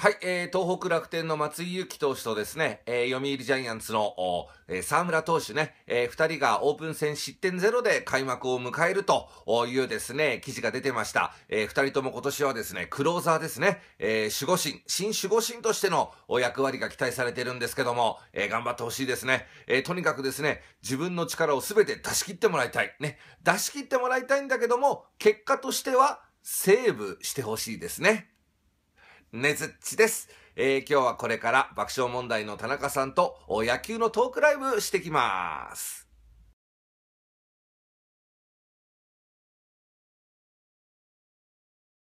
はい、えー、東北楽天の松井裕樹投手とですね、えー、読売ジャイアンツの、えー、沢村投手ね、えー、二人がオープン戦失点ゼロで開幕を迎えるというですね、記事が出てました。えー、二人とも今年はですね、クローザーですね、えー、守護神、新守護神としての役割が期待されてるんですけども、えー、頑張ってほしいですね。えー、とにかくですね、自分の力を全て出し切ってもらいたい。ね、出し切ってもらいたいんだけども、結果としては、セーブしてほしいですね。ねずっちです。えー、今日はこれから爆笑問題の田中さんと野球のトークライブしてきます。